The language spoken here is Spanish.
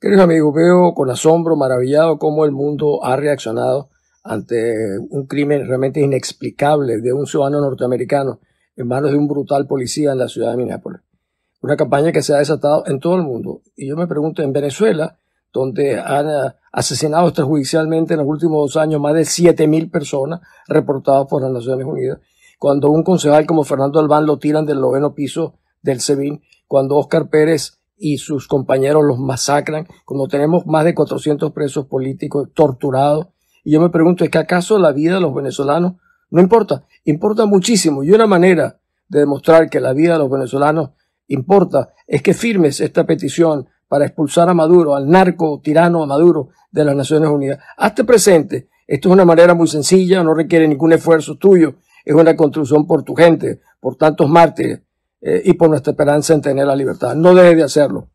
Queridos amigos, veo con asombro, maravillado cómo el mundo ha reaccionado ante un crimen realmente inexplicable de un ciudadano norteamericano en manos de un brutal policía en la ciudad de Minneapolis. Una campaña que se ha desatado en todo el mundo. Y yo me pregunto, en Venezuela, donde han eh, asesinado extrajudicialmente en los últimos dos años más de 7.000 personas reportadas por las Naciones Unidas, cuando un concejal como Fernando Albán lo tiran del noveno piso del SEBIN, cuando Oscar Pérez y sus compañeros los masacran, como tenemos más de 400 presos políticos torturados. Y yo me pregunto, ¿es que acaso la vida de los venezolanos no importa? Importa muchísimo. Y una manera de demostrar que la vida de los venezolanos importa es que firmes esta petición para expulsar a Maduro, al narco tirano a Maduro de las Naciones Unidas. Hazte presente. Esto es una manera muy sencilla, no requiere ningún esfuerzo tuyo. Es una construcción por tu gente, por tantos mártires. Eh, y por nuestra esperanza en tener la libertad. No debe de hacerlo.